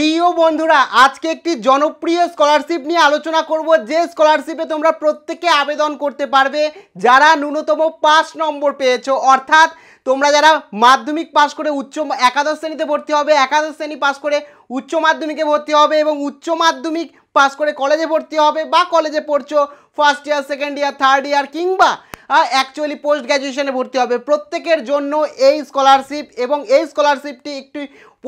প্রিয় বন্ধুরা আজকে একটি জনপ্রিয় স্কলারশিপ নিয়ে আলোচনা করব যে স্কলারশিপে তোমরা প্রত্যেকে আবেদন করতে পারবে যারা ন্যূনতম পাঁচ নম্বর পেয়েছো অর্থাৎ তোমরা যারা মাধ্যমিক পাশ করে উচ্চ একাদশ শ্রেণীতে ভর্তি হবে একাদশ শ্রেণী পাশ করে উচ্চ মাধ্যমিকে ভর্তি হবে এবং উচ্চ মাধ্যমিক পাশ করে কলেজে ভর্তি হবে বা কলেজে পড়ছো first year second year third year কিংবা অ্যাকচুয়ালি পোস্ট গ্র্যাজুয়েশনে ভর্তি হবে প্রত্যেকের জন্য এই স্কলারশিপ এবং এই স্কলারশিপটি একটি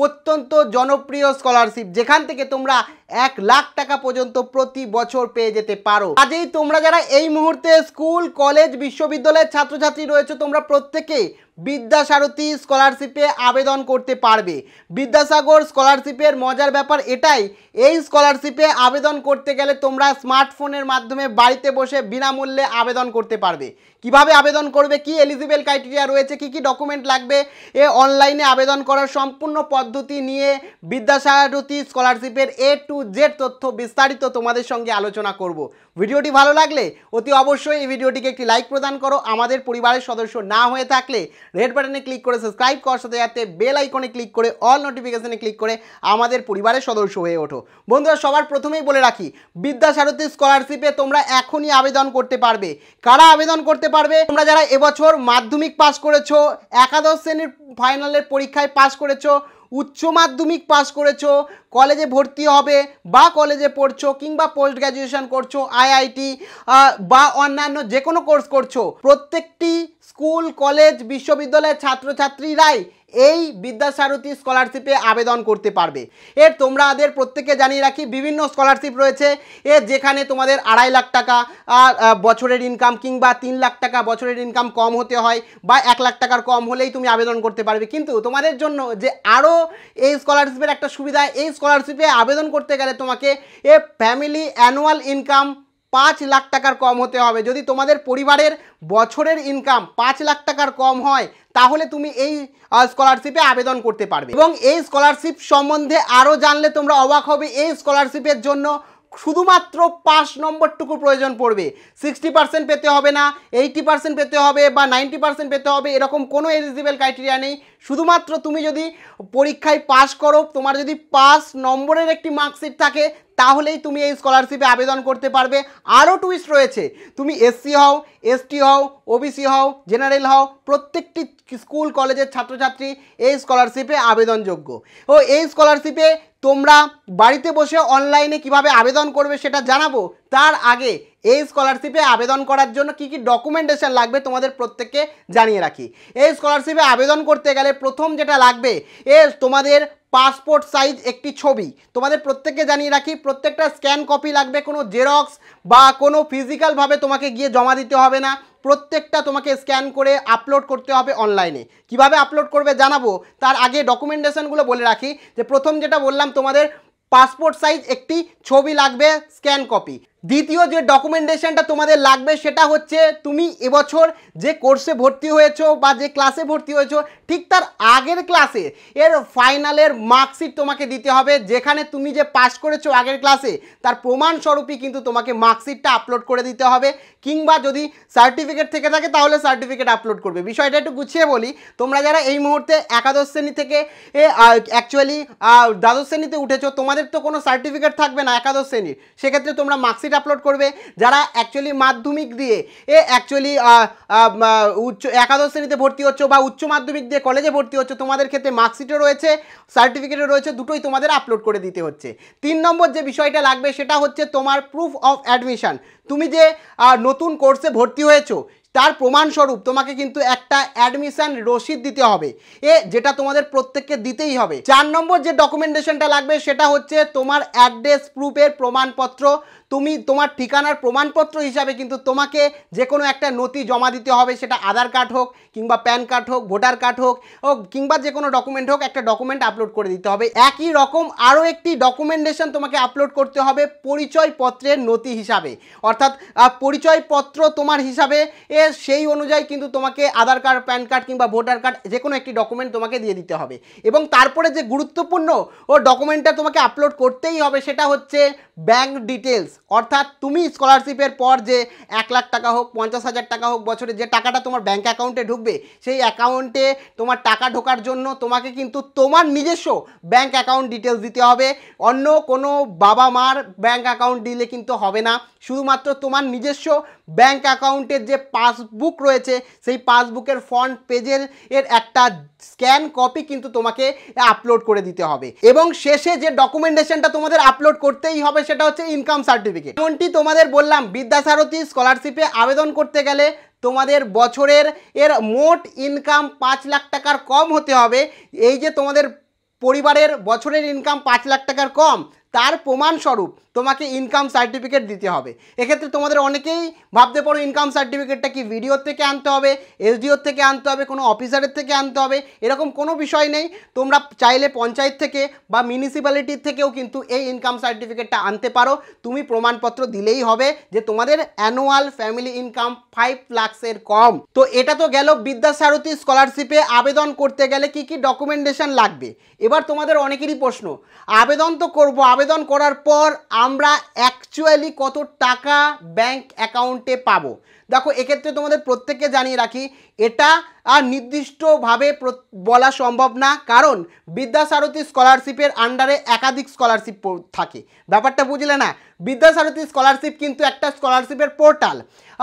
অত্যন্ত জনপ্রিয় স্কলারশিপ যেখান থেকে তোমরা এক লাখ টাকা পর্যন্ত প্রতি বছর পেয়ে যেতে পারো কাজেই তোমরা যারা এই মুহূর্তে স্কুল কলেজ বিশ্ববিদ্যালয়ের ছাত্রছাত্রী রয়েছে তোমরা প্রত্যেকে বিদ্যাসারথী স্কলারশিপে আবেদন করতে পারবে বিদ্যাসাগর স্কলারশিপের মজার ব্যাপার এটাই এই স্কলারশিপে আবেদন করতে গেলে তোমরা স্মার্টফোনের মাধ্যমে বাড়িতে বসে বিনামূল্যে আবেদন করতে পারবে কিভাবে আবেদন করবে কি এলিজিবেল ক্রাইটেরিয়া রয়েছে কি কি ডকুমেন্ট লাগবে এ অনলাইনে আবেদন করার সম্পূর্ণ পদ্ধতি নিয়ে বিদ্যাসারথী স্কলারশিপের এ টু জেড তথ্য বিস্তারিত তোমাদের সঙ্গে আলোচনা করব ভিডিওটি ভালো লাগলে অতি অবশ্যই এই ভিডিওটিকে একটি লাইক প্রদান করো আমাদের পরিবারের সদস্য না হয়ে থাকলে রেড বাটনে ক্লিক করে সাবস্ক্রাইব করার সাথে সাথে বেল আইকনে ক্লিক করে অল নোটিফিকেশানে ক্লিক করে আমাদের পরিবারের সদস্য হয়ে ওঠো বন্ধুরা সবার প্রথমেই বলে রাখি বিদ্যাসারথী স্কলারশিপে তোমরা এখনই আবেদন করতে পারবে কারা আবেদন করতে পারবে তোমরা যারা এবছর মাধ্যমিক পাস করেছো একাদশ শ্রেণীর ফাইনালের পরীক্ষায় পাস করেছো উচ্চ মাধ্যমিক পাস করেছো কলেজে ভর্তি হবে বা কলেজে পড়ছো কিংবা পোস্ট গ্রাজুয়েশন করছো আইআইটি বা অন্যান্য যে কোনো কোর্স করছো প্রত্যেকটি স্কুল কলেজ বিশ্ববিদ্যালয়ের ছাত্রছাত্রীরাই এই বিদ্যাসারথী স্কলারশিপে আবেদন করতে পারবে এর আদের প্রত্যেকে জানিয়ে রাখি বিভিন্ন স্কলারশিপ রয়েছে এর যেখানে তোমাদের আড়াই লাখ টাকা বছরের ইনকাম কিংবা তিন লাখ টাকা বছরের ইনকাম কম হতে হয় বা এক লাখ টাকার কম হলেই তুমি আবেদন করতে পারবে কিন্তু তোমাদের জন্য যে আরও এই স্কলারশিপের একটা সুবিধা এই স্কলারশিপে আবেদন করতে গেলে তোমাকে এ ফ্যামিলি অ্যানুয়াল ইনকাম পাঁচ লাখ টাকার কম হতে হবে যদি তোমাদের পরিবারের বছরের ইনকাম পাঁচ লাখ টাকার কম হয় তাহলে তুমি এই স্কলারশিপে আবেদন করতে পারবে এবং এই স্কলারশিপ সম্বন্ধে আরও জানলে তোমরা অবাক হবে এই স্কলারশিপের জন্য শুধুমাত্র পাঁচ নম্বরটুকু প্রয়োজন পড়বে সিক্সটি পার্সেন্ট পেতে হবে না এইটি পার্সেন্ট পেতে হবে বা নাইনটি পার্সেন্ট পেতে হবে এরকম কোনো এলিজিবল ক্রাইটেরিয়া নেই শুধুমাত্র তুমি যদি পরীক্ষায় পাস করো তোমার যদি পাঁচ নম্বরের একটি মার্কশিট থাকে তাহলেই তুমি এই স্কলারশিপে আবেদন করতে পারবে আরও টুইস্ট রয়েছে তুমি এসসি হও এসটি হও ওবিসি হও জেনারেল হও প্রত্যেকটি স্কুল কলেজের ছাত্রছাত্রী এই স্কলারশিপে আবেদনযোগ্য ও এই স্কলারশিপে তোমরা বাড়িতে বসে অনলাইনে কিভাবে আবেদন করবে সেটা জানাবো তার আগে এই স্কলারশিপে আবেদন করার জন্য কি কি ডকুমেন্টেশন লাগবে তোমাদের প্রত্যেককে জানিয়ে রাখি এই স্কলারশিপে আবেদন করতে গেলে প্রথম যেটা লাগবে এ তোমাদের পাসপোর্ট সাইজ একটি ছবি তোমাদের প্রত্যেককে জানিয়ে রাখি প্রত্যেকটা স্ক্যান কপি লাগবে কোনো জেরক্স বা কোনো ফিজিক্যালভাবে তোমাকে গিয়ে জমা দিতে হবে না প্রত্যেকটা তোমাকে স্ক্যান করে আপলোড করতে হবে অনলাইনে কিভাবে আপলোড করবে জানাবো তার আগে ডকুমেন্টেশনগুলো বলে রাখি যে প্রথম যেটা বললাম তোমাদের পাসপোর্ট সাইজ একটি ছবি লাগবে স্ক্যান কপি দ্বিতীয় যে ডকুমেন্টেশনটা তোমাদের লাগবে সেটা হচ্ছে তুমি এবছর যে কোর্সে ভর্তি হয়েছো বা যে ক্লাসে ভর্তি হয়েছো ঠিক তার আগের ক্লাসে এর ফাইনালের মার্কশিট তোমাকে দিতে হবে যেখানে তুমি যে পাশ করেছো আগের ক্লাসে তার প্রমাণস্বরূপই কিন্তু তোমাকে মার্কশিটটা আপলোড করে দিতে হবে কিংবা যদি সার্টিফিকেট থেকে থাকে তাহলে সার্টিফিকেট আপলোড করবে বিষয়টা একটু গুছিয়ে বলি তোমরা যারা এই মুহূর্তে একাদশ শ্রেণী থেকে অ্যাকচুয়ালি দ্বাদশ শ্রেণীতে উঠেছো তোমাদের তো কোনো সার্টিফিকেট থাকবে না একাদশ শ্রেণীর সেক্ষেত্রে তোমরা মার্কশিট সার্টিফিকেট আপলোড করবে যারা অ্যাকচুয়ালি মাধ্যমিক দিয়ে এ অ্যাকচুয়ালি উচ্চ একাদশ শ্রেণীতে ভর্তি হচ্ছ বা উচ্চ মাধ্যমিক দিয়ে কলেজে ভর্তি হচ্ছ তোমাদের ক্ষেত্রে মার্কশিটও রয়েছে সার্টিফিকেটও রয়েছে দুটোই তোমাদের আপলোড করে দিতে হচ্ছে তিন নম্বর যে বিষয়টা লাগবে সেটা হচ্ছে তোমার প্রুফ অফ অ্যাডমিশান তুমি যে নতুন কোর্সে ভর্তি হয়েছো তার প্রমাণস্বরূপ তোমাকে কিন্তু একটা অ্যাডমিশান রসিদ দিতে হবে এ যেটা তোমাদের প্রত্যেককে দিতেই হবে চার নম্বর যে ডকুমেন্টেশনটা লাগবে সেটা হচ্ছে তোমার অ্যাড্রেস প্রুফের প্রমাণপত্র তুমি তোমার ঠিকানার প্রমাণপত্র হিসাবে কিন্তু তোমাকে যে কোনো একটা নথি জমা দিতে হবে সেটা আধার কার্ড হোক কিংবা প্যান কার্ড হোক ভোটার কার্ড হোক কিংবা যে কোনো ডকুমেন্ট হোক একটা ডকুমেন্ট আপলোড করে দিতে হবে একই রকম আরও একটি ডকুমেন্টেশন তোমাকে আপলোড করতে হবে পরিচয়পত্রের নথি হিসাবে অর্থাৎ পরিচয়পত্র তোমার হিসাবে এ সেই অনুযায়ী কিন্তু তোমাকে আধার কার্ড প্যান কার্ড কিংবা ভোটার কার্ড যে কোনো একটি ডকুমেন্ট তোমাকে দিয়ে দিতে হবে এবং তারপরে যে গুরুত্বপূর্ণ ও ডকুমেন্টটা তোমাকে আপলোড করতেই হবে সেটা হচ্ছে ব্যাংক ডিটেলস অর্থাৎ তুমি স্কলারশিপের পর যে এক লাখ টাকা হোক পঞ্চাশ হাজার টাকা হোক বছরে যে টাকাটা তোমার ব্যাংক অ্যাকাউন্টে ঢুকবে সেই অ্যাকাউন্টে তোমার টাকা ঢোকার জন্য তোমাকে কিন্তু তোমার নিজস্ব ব্যাংক অ্যাকাউন্ট ডিটেলস দিতে হবে অন্য কোনো বাবা মার ব্যাংক অ্যাকাউন্ট দিলে কিন্তু হবে না শুধুমাত্র তোমার নিজস্ব ব্যাংক অ্যাকাউন্টের যে পাসবুক রয়েছে সেই পাসবুকের ফ্রন্ট পেজের এর একটা স্ক্যান কপি কিন্তু তোমাকে আপলোড করে দিতে হবে এবং শেষে যে ডকুমেন্টেশনটা তোমাদের আপলোড করতেই হবে সেটা হচ্ছে ইনকাম সার্টিফিকেট এমনটি তোমাদের বললাম বিদ্যাসারথী স্কলারশিপে আবেদন করতে গেলে তোমাদের বছরের এর মোট ইনকাম পাঁচ লাখ টাকার কম হতে হবে এই যে তোমাদের পরিবারের বছরের ইনকাম পাঁচ লাখ টাকার কম তার প্রমাণস্বরূপ তোমাকে ইনকাম সার্টিফিকেট দিতে হবে এক্ষেত্রে তোমাদের অনেকেই ভাবতে পারো ইনকাম সার্টিফিকেটটা কি ভিডিওর থেকে আনতে হবে এসডিওর থেকে আনতে হবে কোনো অফিসারের থেকে আনতে হবে এরকম কোনো বিষয় নেই তোমরা চাইলে পঞ্চায়েত থেকে বা মিউনিসিপ্যালিটির থেকেও কিন্তু এই ইনকাম সার্টিফিকেটটা আনতে পারো তুমি প্রমাণপত্র দিলেই হবে যে তোমাদের অ্যানুয়াল ফ্যামিলি ইনকাম ফাইভ লাক্সের কম তো এটা তো গেল বিদ্যাসারথী স্কলারশিপে আবেদন করতে গেলে কি কি ডকুমেন্টেশন লাগবে এবার তোমাদের অনেকেরই প্রশ্ন আবেদন তো করবো আবেদন আবেদন করার পর আমরা অ্যাকচুয়ালি কত টাকা ব্যাংক অ্যাকাউন্টে পাবো দেখো এক্ষেত্রে তোমাদের প্রত্যেককে জানিয়ে রাখি এটা আর নির্দিষ্টভাবে বলা সম্ভব না কারণ বিদ্যাসারথী স্কলারশিপের আন্ডারে একাধিক স্কলারশিপ থাকে ব্যাপারটা বুঝলে না বিদ্যাসারথী স্কলারশিপ কিন্তু একটা স্কলারশিপের পোর্টাল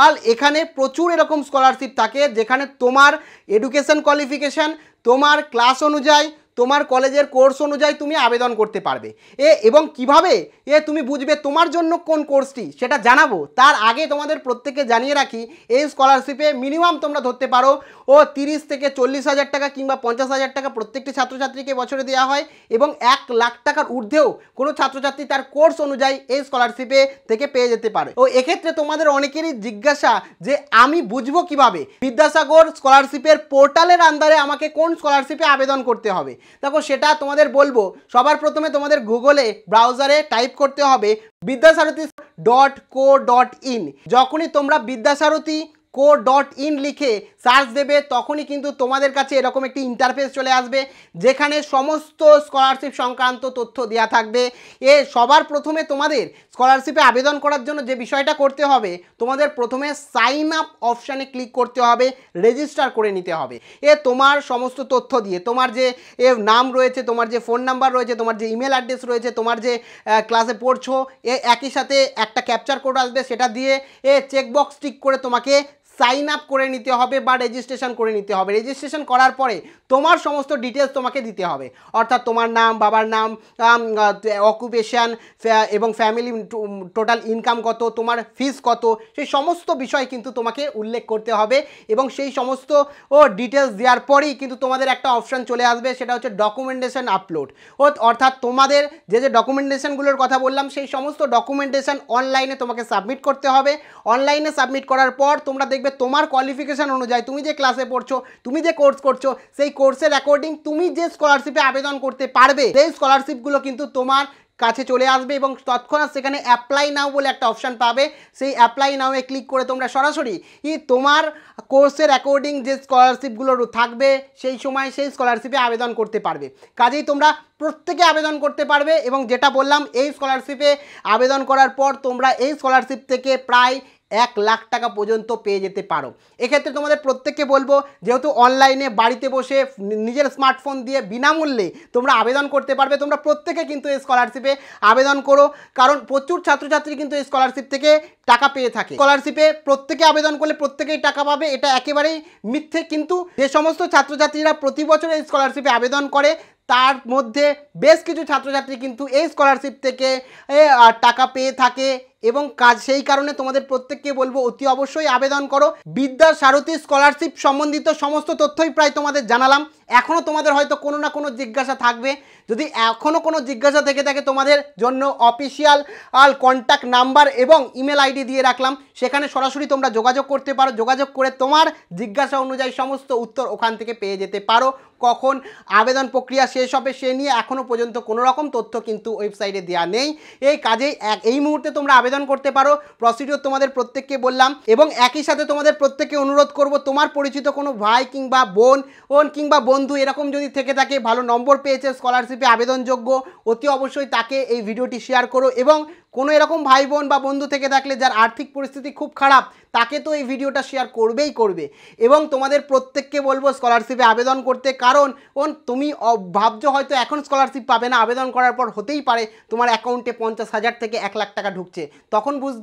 আর এখানে প্রচুর এরকম স্কলারশিপ থাকে যেখানে তোমার এডুকেশন কোয়ালিফিকেশান তোমার ক্লাস অনুযায়ী তোমার কলেজের কোর্স অনুযায়ী তুমি আবেদন করতে পারবে এ এবং কিভাবে এ তুমি বুঝবে তোমার জন্য কোন কোর্সটি সেটা জানাবো তার আগে তোমাদের প্রত্যেকে জানিয়ে রাখি এই স্কলারশিপে মিনিমাম তোমরা ধরতে পারো ও তিরিশ থেকে চল্লিশ হাজার টাকা কিংবা পঞ্চাশ হাজার টাকা প্রত্যেকটি ছাত্রছাত্রীকে বছরে দেওয়া হয় এবং এক লাখ টাকার ঊর্ধ্বেও কোনো ছাত্রছাত্রী তার কোর্স অনুযায়ী এই স্কলারশিপে থেকে পেয়ে যেতে পারে ও এক্ষেত্রে তোমাদের অনেকেরই জিজ্ঞাসা যে আমি বুঝবো কিভাবে বিদ্যাসাগর স্কলারশিপের পোর্টালের আন্দারে আমাকে কোন স্কলারশিপে আবেদন করতে হবে দেখো সেটা তোমাদের বলবো সবার প্রথমে তোমাদের গুগলে ব্রাউজারে টাইপ করতে হবে Vidyasarathi dot co dot in যখনই তোমরা বিদ্যাসারথী কো ডট ইন লিখে সার্চ দেবে তখনই কিন্তু তোমাদের কাছে এরকম একটি ইন্টারফেস চলে আসবে যেখানে সমস্ত স্কলারশিপ সংক্রান্ত তথ্য দেওয়া থাকবে এ সবার প্রথমে তোমাদের স্কলারশিপে আবেদন করার জন্য যে বিষয়টা করতে হবে তোমাদের প্রথমে সাইন আপ অপশানে ক্লিক করতে হবে রেজিস্টার করে নিতে হবে এ তোমার সমস্ত তথ্য দিয়ে তোমার যে এ নাম রয়েছে তোমার যে ফোন নাম্বার রয়েছে তোমার যে ইমেল অ্যাড্রেস রয়েছে তোমার যে ক্লাসে পড়ছো এ একই সাথে একটা ক্যাপচার কোড আসবে সেটা দিয়ে এ চেকবক্স টিক করে তোমাকে সাইন আপ করে নিতে হবে বা রেজিস্ট্রেশন করে নিতে হবে রেজিস্ট্রেশন করার পরে তোমার সমস্ত ডিটেলস তোমাকে দিতে হবে অর্থাৎ তোমার নাম বাবার নাম অকুপেশান এবং ফ্যামিলি টোটাল ইনকাম কত তোমার ফিস কত সেই সমস্ত বিষয় কিন্তু তোমাকে উল্লেখ করতে হবে এবং সেই সমস্ত ও ডিটেলস দেওয়ার পরেই কিন্তু তোমাদের একটা অপশান চলে আসবে সেটা হচ্ছে ডকুমেন্টেশন আপলোড ও অর্থাৎ তোমাদের যে যে ডকুমেন্টেশনগুলোর কথা বললাম সেই সমস্ত ডকুমেন্টেশন অনলাইনে তোমাকে সাবমিট করতে হবে অনলাইনে সাবমিট করার পর তোমরা দেখবে থাকবে তোমার কোয়ালিফিকেশান অনুযায়ী তুমি যে ক্লাসে পড়ছো তুমি যে কোর্স করছো সেই কোর্সের অ্যাকর্ডিং তুমি যে স্কলারশিপে আবেদন করতে পারবে সেই স্কলারশিপগুলো কিন্তু তোমার কাছে চলে আসবে এবং তৎক্ষণাৎ সেখানে অ্যাপ্লাই নাও বলে একটা অপশান পাবে সেই অ্যাপ্লাই নাওয়ে ক্লিক করে তোমরা সরাসরি ই তোমার কোর্সের অ্যাকর্ডিং যে স্কলারশিপগুলো থাকবে সেই সময় সেই স্কলারশিপে আবেদন করতে পারবে কাজেই তোমরা প্রত্যেকে আবেদন করতে পারবে এবং যেটা বললাম এই স্কলারশিপে আবেদন করার পর তোমরা এই স্কলারশিপ থেকে প্রায় এক লাখ টাকা পর্যন্ত পেয়ে যেতে পারো এক্ষেত্রে তোমাদের প্রত্যেককে বলবো যেহেতু অনলাইনে বাড়িতে বসে নিজের স্মার্টফোন দিয়ে বিনামূল্যে তোমরা আবেদন করতে পারবে তোমরা প্রত্যেকে কিন্তু এই স্কলারশিপে আবেদন করো কারণ প্রচুর ছাত্রছাত্রী কিন্তু এই স্কলারশিপ থেকে টাকা পেয়ে থাকে স্কলারশিপে প্রত্যেকে আবেদন করলে প্রত্যেকেই টাকা পাবে এটা একেবারেই মিথ্যে কিন্তু যে সমস্ত ছাত্রছাত্রীরা প্রতি বছর এই স্কলারশিপে আবেদন করে তার মধ্যে বেশ কিছু ছাত্রছাত্রী কিন্তু এই স্কলারশিপ থেকে টাকা পেয়ে থাকে এবং কাজ সেই কারণে তোমাদের প্রত্যেককে বলবো অতি অবশ্যই আবেদন করো বিদ্যা সারথী স্কলারশিপ সম্বন্ধিত সমস্ত তথ্যই প্রায় তোমাদের জানালাম এখনও তোমাদের হয়তো কোনো না কোনো জিজ্ঞাসা থাকবে যদি এখনও কোনো জিজ্ঞাসা থেকে থাকে তোমাদের জন্য অফিসিয়াল আল কন্ট্যাক্ট নাম্বার এবং ইমেল আইডি দিয়ে রাখলাম সেখানে সরাসরি তোমরা যোগাযোগ করতে পারো যোগাযোগ করে তোমার জিজ্ঞাসা অনুযায়ী সমস্ত উত্তর ওখান থেকে পেয়ে যেতে পারো কখন আবেদন প্রক্রিয়া শেষ হবে সে নিয়ে এখনও পর্যন্ত কোনো রকম তথ্য কিন্তু ওয়েবসাইটে দেওয়া নেই এই কাজেই এই মুহূর্তে তোমরা আবেদন আবেদন করতে পারো প্রসিডিওর তোমাদের প্রত্যেককে বললাম এবং একই সাথে তোমাদের প্রত্যেককে অনুরোধ করব তোমার পরিচিত কোনো ভাই কিংবা বোন বোন কিংবা বন্ধু এরকম যদি থেকে থাকে ভালো নম্বর পেয়েছে স্কলারশিপে আবেদনযোগ্য অতি অবশ্যই তাকে এই ভিডিওটি শেয়ার করো এবং কোনো এরকম ভাই বোন বা বন্ধু থেকে থাকলে যার আর্থিক পরিস্থিতি খুব খারাপ তাকে তো এই ভিডিওটা শেয়ার করবেই করবে এবং তোমাদের প্রত্যেককে বলবো স্কলারশিপে আবেদন করতে কারণ ওন তুমি ভাবছো হয়তো এখন স্কলারশিপ পাবে না আবেদন করার পর হতেই পারে তোমার অ্যাকাউন্টে পঞ্চাশ হাজার থেকে এক লাখ টাকা ঢুকছে তখন বুঝ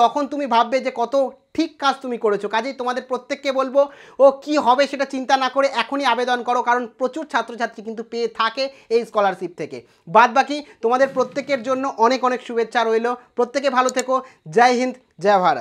তখন তুমি ভাববে যে কত ঠিক কাজ তুমি করেছো কাজেই তোমাদের প্রত্যেককে বলবো ও কি হবে সেটা চিন্তা না করে এখনই আবেদন করো কারণ প্রচুর ছাত্রছাত্রী কিন্তু পেয়ে থাকে এই স্কলারশিপ থেকে বাদ বাকি তোমাদের প্রত্যেকের জন্য অনেক অনেক শুভেচ্ছা রইল প্রত্যেকে ভালো থেকো জয় হিন্দ জয় ভারত